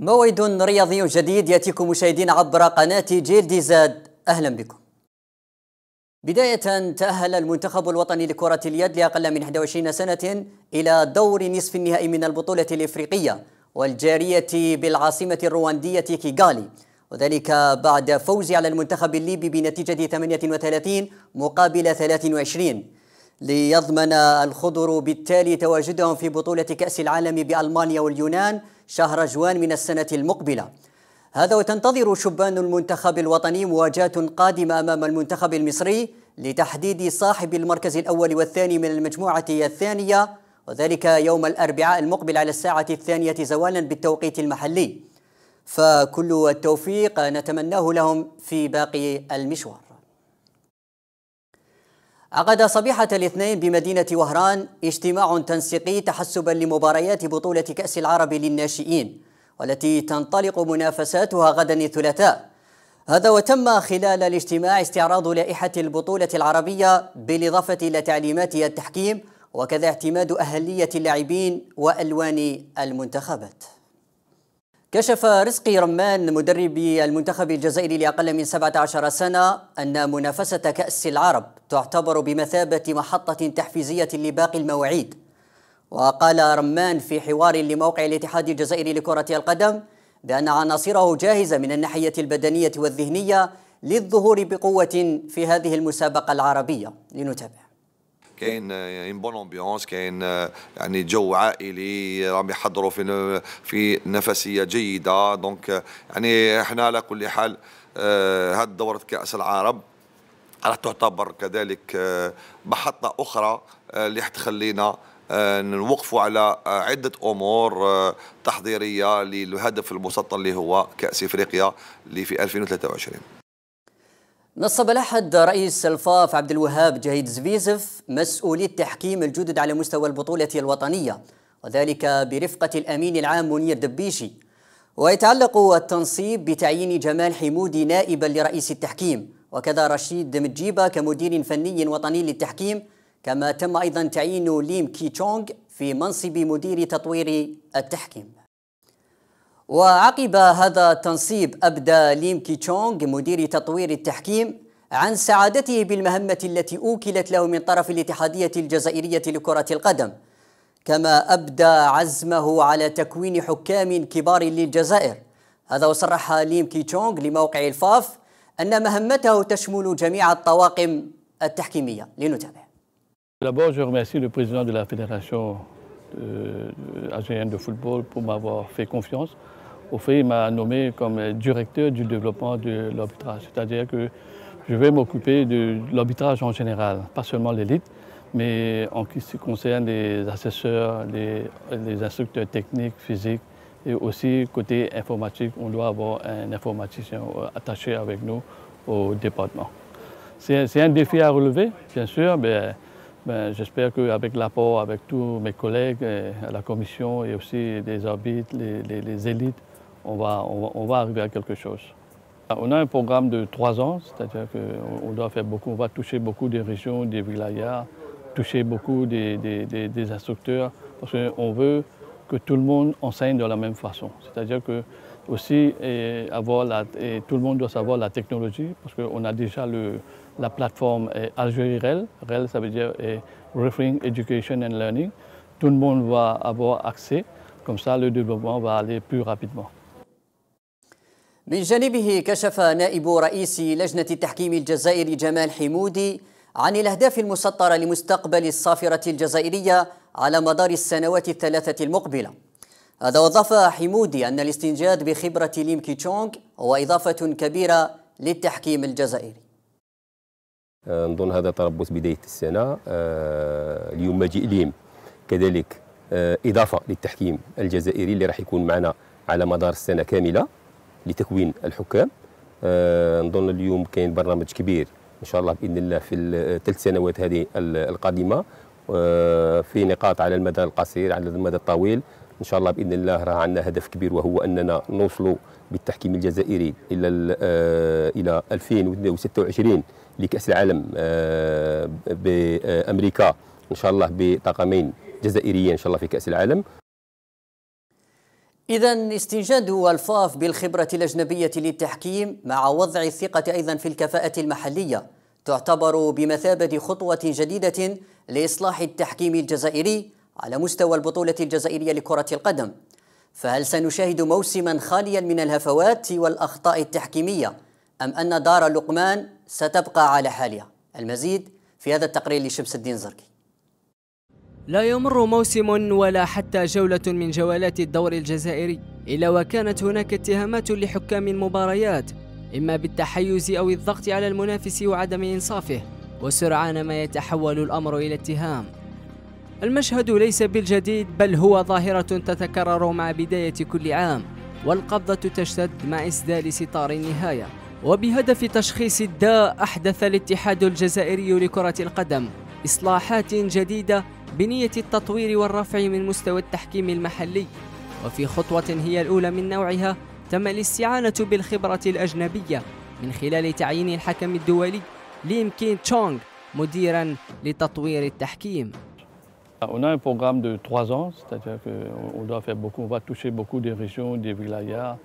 موعد رياضي جديد ياتيكم مشاهدين عبر قناة جيل دي زاد أهلا بكم بداية تأهل المنتخب الوطني لكرة اليد لأقل من 21 سنة إلى دور نصف النهائي من البطولة الإفريقية والجارية بالعاصمة الرواندية كيغالي وذلك بعد فوز على المنتخب الليبي بنتيجة 38 مقابل 23 ليضمن الخضر بالتالي تواجدهم في بطولة كأس العالم بألمانيا واليونان شهر جوان من السنة المقبلة هذا وتنتظر شبان المنتخب الوطني مواجهة قادمة أمام المنتخب المصري لتحديد صاحب المركز الأول والثاني من المجموعة الثانية وذلك يوم الأربعاء المقبل على الساعة الثانية زوالا بالتوقيت المحلي فكل التوفيق نتمناه لهم في باقي المشوار عقد صبيحة الاثنين بمدينة وهران اجتماع تنسيقي تحسبا لمباريات بطولة كأس العرب للناشئين والتي تنطلق منافساتها غدا الثلاثاء هذا وتم خلال الاجتماع استعراض لائحة البطولة العربية بالإضافة إلى تعليمات التحكيم وكذا اعتماد أهلية اللاعبين وألوان المنتخبات كشف رزقي رمان مدرب المنتخب الجزائري لأقل من 17 سنة أن منافسة كأس العرب تعتبر بمثابة محطة تحفيزية لباقي المواعيد وقال رمان في حوار لموقع الاتحاد الجزائري لكرة القدم بأن عناصره جاهزة من الناحية البدنية والذهنية للظهور بقوة في هذه المسابقة العربية لنتابع كاين ان بون امبيونس كاين يعني جو عائلي راهم يحضروا في في نفسيه جيده دونك يعني احنا على كل حال آه، هاد دوره كاس العرب راح تعتبر كذلك آه، محطه اخرى آه، اللي حتخلينا نوقفوا على عدة أمور تحضيرية للهدف المسطر اللي هو كأس إفريقيا اللي في 2023 نصب الأحد رئيس الفاف عبد الوهاب جهيد زفيزف مسؤولي التحكيم الجدد على مستوى البطولة الوطنية وذلك برفقة الأمين العام منير دبيشي ويتعلق التنصيب بتعيين جمال حمودي نائبا لرئيس التحكيم وكذا رشيد مجيبة كمدير فني وطني للتحكيم كما تم أيضا تعيين ليم كي تشونغ في منصب مدير تطوير التحكيم وعقب هذا التنصيب أبدى ليم كي تشونغ مدير تطوير التحكيم عن سعادته بالمهمة التي أوكلت له من طرف الاتحادية الجزائرية لكرة القدم كما أبدى عزمه على تكوين حكام كبار للجزائر هذا وصرح ليم كي تشونغ لموقع الفاف أن مهمته تشمل جميع الطواقم التحكيمية لنتابع D'abord, je remercie le président de la Fédération euh, algérienne de football pour m'avoir fait confiance. il m'a nommé comme directeur du développement de l'arbitrage, c'est-à-dire que je vais m'occuper de l'arbitrage en général, pas seulement l'élite, mais en ce qui concerne les assesseurs, les, instructeurs techniques, physiques, et aussi côté informatique, on doit avoir un informaticien attaché avec nous au département. C'est un défi à relever, bien sûr, mais, j'espère qu'avec l'apport, avec tous mes collègues euh, à la commission et aussi les arbitres, les élites, on va, on, va, arriver à quelque chose. Ah, on a un programme de trois ans, c'est-à-dire qu'on doit faire beaucoup, on va toucher beaucoup des régions, des wilayas toucher beaucoup des, instructeurs, parce qu'on veut que tout le monde enseigne de la même façon. C'est-à-dire que aussi avoir tout le monde doit savoir la technologie, parce qu'on a déjà le, la plateforme Algérie REL. REL, ça veut dire Referring Education and Learning. Tout le monde va avoir accès, comme ça le développement va aller plus rapidement. من جانبه كشف نائب رئيس لجنة التحكيم الجزائري جمال حمودي عن الأهداف المسطرة لمستقبل الصافرة الجزائرية على مدار السنوات الثلاثة المقبلة هذا وضف حمودي أن الاستنجاد بخبرة ليم كي تشونغ هو إضافة كبيرة للتحكيم الجزائري أه، نظن هذا تربص بداية السنة أه، اليوم مجيء ليم كذلك أه، إضافة للتحكيم الجزائري اللي راح يكون معنا على مدار السنة كاملة لتكوين الحكام آه، نظن اليوم كاين برنامج كبير ان شاء الله باذن الله في الثلاث سنوات هذه القادمه آه، في نقاط على المدى القصير على المدى الطويل ان شاء الله باذن الله راه عندنا هدف كبير وهو اننا نوصلوا بالتحكيم الجزائري الى آه، الى 2026 لكاس العالم بامريكا ان شاء الله بطاقمين جزائريين ان شاء الله في كاس العالم إذا استنجاد ألفاف بالخبرة الأجنبية للتحكيم مع وضع الثقة أيضا في الكفاءة المحلية تعتبر بمثابة خطوة جديدة لإصلاح التحكيم الجزائري على مستوى البطولة الجزائرية لكرة القدم فهل سنشاهد موسما خاليا من الهفوات والأخطاء التحكيمية أم أن دار لقمان ستبقى على حالها المزيد في هذا التقرير لشمس الدين زركي لا يمر موسم ولا حتى جولة من جولات الدور الجزائري إلا وكانت هناك اتهامات لحكام المباريات إما بالتحيز أو الضغط على المنافس وعدم إنصافه وسرعان ما يتحول الأمر إلى اتهام المشهد ليس بالجديد بل هو ظاهرة تتكرر مع بداية كل عام والقبضة تشتد مع إسدال ستار النهاية وبهدف تشخيص الداء أحدث الاتحاد الجزائري لكرة القدم إصلاحات جديدة بنية التطوير والرفع من مستوى التحكيم المحلي وفي خطوة هي الأولى من نوعها تم الاستعانة بالخبرة الأجنبية من خلال تعيين الحكم الدولي ليم كين تشونغ مديرا لتطوير التحكيم On a un programme de trois ans, c'est-à-dire qu'on doit faire beaucoup, on va toucher beaucoup des régions, des wilayas,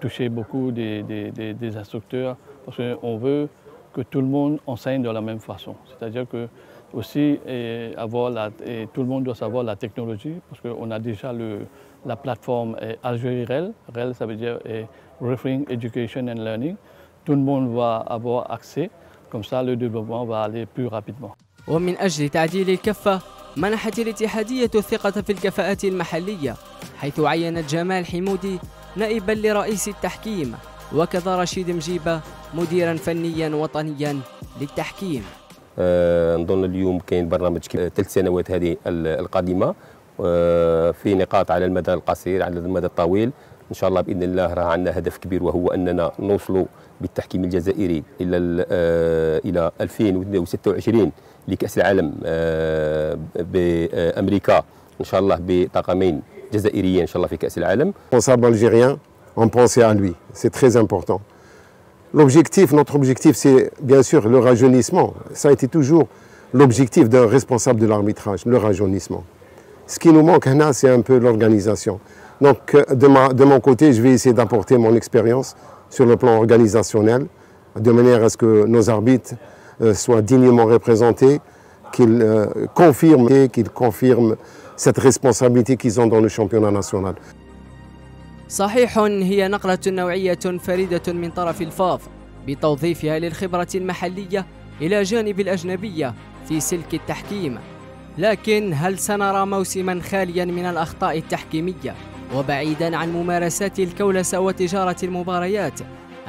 toucher beaucoup des, des, des, des instructeurs, parce qu'on veut que tout le monde enseigne de la même façon. C'est-à-dire que aussi et avoir la, et tout le monde doit savoir la technologie parce qu'on a déjà le, la plateforme Algérie REL. REL, ça veut dire Referring Education and Learning. Tout le monde va avoir accès. Comme ça, le développement va aller plus rapidement. ومن أجل تعديل الكفة منحت الاتحادية الثقة في الكفاءات المحلية حيث عينت جمال حمودي نائبا لرئيس التحكيم وكذا رشيد مجيبة مديرا فنيا وطنيا للتحكيم آه، نظن اليوم كاين برنامج ثلاث سنوات هذه القادمه آه، في نقاط على المدى القصير على المدى الطويل ان شاء الله باذن الله راه عندنا هدف كبير وهو اننا نوصلوا بالتحكيم الجزائري الى آه، الى 2026 لكاس العالم بامريكا ان شاء الله بطاقمين جزائريين ان شاء الله في كاس العالم. responsable algérien on بونسي ان لوي سي très امبورتون. L'objectif, notre objectif, c'est bien sûr le rajeunissement. Ça a été toujours l'objectif d'un responsable de l'arbitrage, le rajeunissement. Ce qui nous manque, c'est un peu l'organisation. Donc, euh, de, mon côté, je vais essayer d'apporter mon expérience sur le plan organisationnel, de manière à ce que nos arbitres euh, soient dignement représentés, qu'ils euh, et qu'ils confirment cette responsabilité qu'ils ont dans le championnat national. صحيح هي نقلة نوعية فريدة من طرف الفاف بتوظيفها للخبرة المحلية إلى جانب الأجنبية في سلك التحكيم لكن هل سنرى موسما خاليا من الأخطاء التحكيمية وبعيدا عن ممارسات الكولسة وتجارة المباريات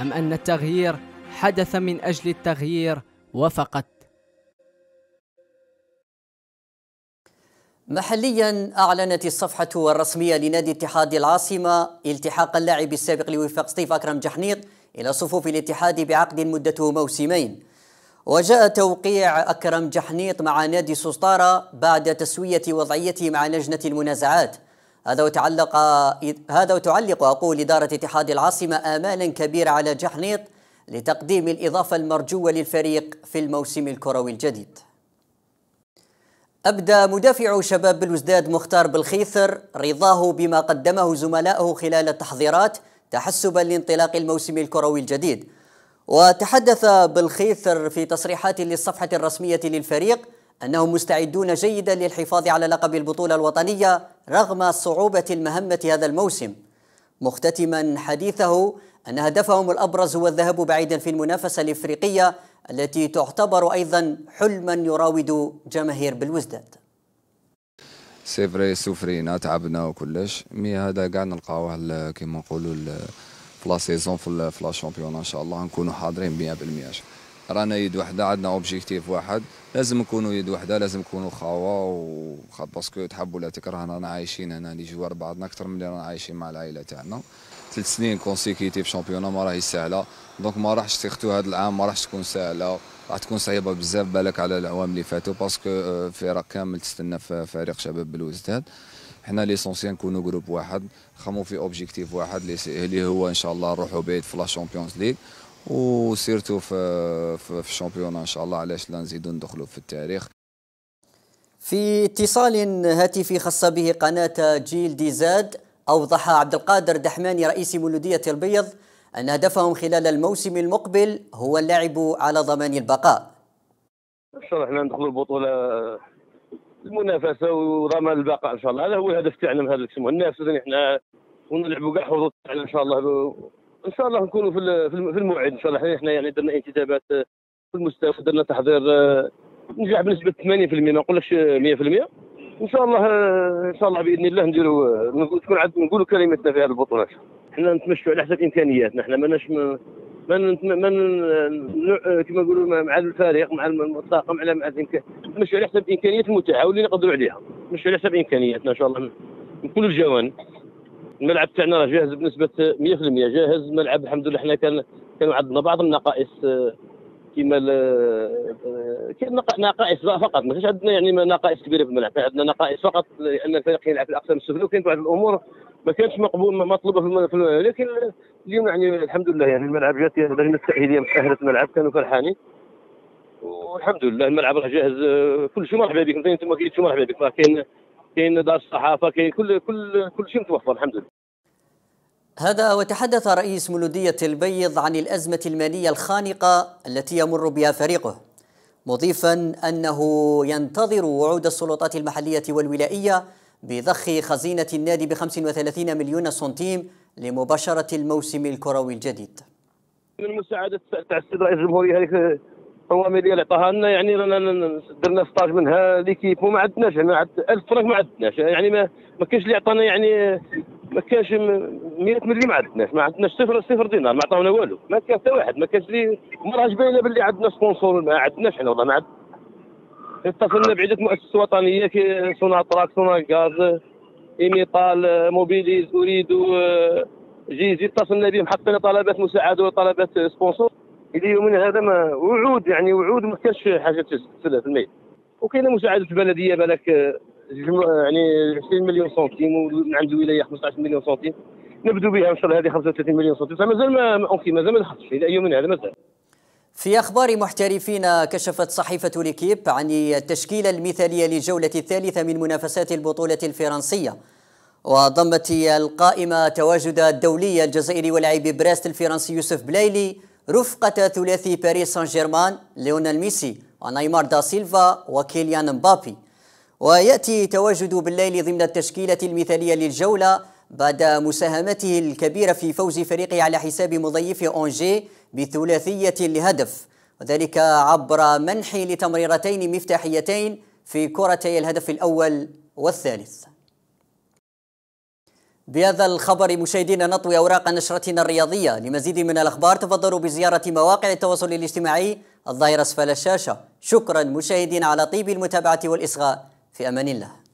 أم أن التغيير حدث من أجل التغيير وفقط محليا أعلنت الصفحة الرسمية لنادي اتحاد العاصمة التحاق اللاعب السابق لوفاق سطيف أكرم جحنيط إلى صفوف الاتحاد بعقد مدته موسمين وجاء توقيع أكرم جحنيط مع نادي سوستاره بعد تسوية وضعيته مع لجنة المنازعات هذا وتعلق هذا وتعلق اقول إدارة اتحاد العاصمة آمالا كبيرة على جحنيط لتقديم الإضافة المرجوة للفريق في الموسم الكروي الجديد أبدى مدافع شباب بلوزداد مختار بالخيثر رضاه بما قدمه زملائه خلال التحضيرات تحسبا لانطلاق الموسم الكروي الجديد وتحدث بالخيثر في تصريحات للصفحة الرسمية للفريق أنهم مستعدون جيدا للحفاظ على لقب البطولة الوطنية رغم صعوبة المهمة هذا الموسم مختتما حديثه أن هدفهم الأبرز هو الذهاب بعيدا في المنافسة الإفريقية التي تعتبر أيضا حلما يراود جماهير بالوزداد سي فري سوفرينا تعبنا وكلش مي هذا كاع نلقاوه كيما نقولوا في لا سيزون في لا شامبيون ان شاء الله نكونوا حاضرين 100% رانا يد وحده عندنا اوبجيكتيف واحد لازم نكونوا يد وحده لازم نكونوا خاوه وخا باسكو تحب ولا تكره رانا عايشين هنا اللي جوار بعضنا اكثر من اللي رانا عايشين مع العائله تاعنا ثلاث سنين كونسيكيتيف شامبيونا ما راهي سهله دونك ما راحش سيرتو هذا العام ما راحش تكون سهله راح تكون صعيبه بزاف بالك على العوام اللي فاتوا باسكو آه، فرق كامل تستنى في فريق شباب بلوزداد حنا ليسونسيال نكونوا جروب واحد خمو في اوبجيكتيف واحد اللي هو ان شاء الله نروحوا بيت في لا شامبيونز ليغ وسيرتو في في, في الشامبيون ان شاء الله علاش لا نزيدو ندخلوا في التاريخ في اتصال هاتفي خاص به قناة جيل دي زاد أوضح عبد القادر دحماني رئيس مولودية البيض أن هدفهم خلال الموسم المقبل هو اللعب على ضمان البقاء إن شاء الله احنا ندخلوا البطولة آه، المنافسة وضمان البقاء إن شاء الله هذا هو الهدف تاعنا من هذا الناس إذا احنا ونلعبوا كاع حظوظ تاعنا إن شاء الله إن شاء الله نكونوا في في الموعد إن شاء الله احنا يعني درنا انتدابات آه، في المستوى درنا تحضير آه، نجح بنسبة 80% ما نقولكش 100% ان شاء الله ان شاء الله باذن الله نديروا تكون عاد نقولوا كلمتنا في هذه البطولات حنا نتمشوا على حسب امكانياتنا حنا ماناش ما ما كما نقولوا مع الفريق مع الطاقم على مع نمشوا على حسب الامكانيات المتاحه واللي نقدروا عليها نمشوا على حسب امكانياتنا ان شاء الله من كل الجوانب الملعب تاعنا راه جاهز بنسبه 100% جاهز الملعب الحمد لله حنا كان كانوا عندنا بعض النقائص كما كاين نقائص فقط ما كانش عندنا يعني نقائص كبيره في الملعب عندنا نقائص فقط لان الفريق يلعب في الاقسام السفلى وكانت بعض الامور ما كانتش مقبول مطلوبه في, الملعب لكن اليوم يعني الحمد لله يعني الملعب جات اللجنه التاهيليه تاهلت الملعب كانوا فرحانين والحمد لله الملعب راه جاهز آه، كل شيء مرحبا بك انت مرحبا بك كاين كاين دار الصحافه كاين كل كل كل شيء متوفر الحمد لله هذا وتحدث رئيس ملودية البيض عن الأزمة المالية الخانقة التي يمر بها فريقه مضيفا أنه ينتظر وعود السلطات المحلية والولائية بضخ خزينة النادي ب 35 مليون سنتيم لمباشرة الموسم الكروي الجديد من المساعدة تاع السيد رئيس الجمهورية هذيك الرواميدية اللي عطاها لنا يعني رانا درنا ستاج منها ليكيب وما عندناش ما 1000 فرنك ما عندناش يعني ما, ما كاينش اللي عطانا يعني ما كانش 100 مليم ما عندناش ما عندناش صفر صفر دينار ما عطاونا والو ما كان حتى واحد ما كانش لي مراج باينه باللي عندنا سبونسور ما عندناش حنا والله ما عندنا اتصلنا بعده مؤسسات وطنيه كي سوناطراك سوناكاز ايميطال موبيليز اريدو آه، جيزي اتصلنا بهم حطينا طلبات مساعده وطلبات سبونسور الى يومنا هذا ما وعود يعني وعود ما كانش حاجه تسلها في الميل وكاينه مساعده البلديه بالك آه، يعني 20 مليون سنتيم ومن عند الولايه 15 مليون سنتيم نبدو بها ان شاء الله هذه 35 مليون سنتيم فمازال ما اونكي مازال ما دخلتش الى يومنا هذا مازال في أخبار محترفين كشفت صحيفة ليكيب عن التشكيلة المثالية للجولة الثالثة من منافسات البطولة الفرنسية وضمت القائمة تواجد الدولي الجزائري ولاعب براست الفرنسي يوسف بلايلي رفقة ثلاثي باريس سان جيرمان ليونيل ميسي ونيمار دا سيلفا وكيليان مبابي ويأتي تواجد بالليل ضمن التشكيلة المثالية للجولة بعد مساهمته الكبيرة في فوز فريقه على حساب مضيف أونجي بثلاثية لهدف وذلك عبر منح لتمريرتين مفتاحيتين في كرتي الهدف الأول والثالث بهذا الخبر مشاهدينا نطوي أوراق نشرتنا الرياضية لمزيد من الأخبار تفضلوا بزيارة مواقع التواصل الاجتماعي الظاهرة أسفل الشاشة شكرا مشاهدينا على طيب المتابعة والإصغاء في امان الله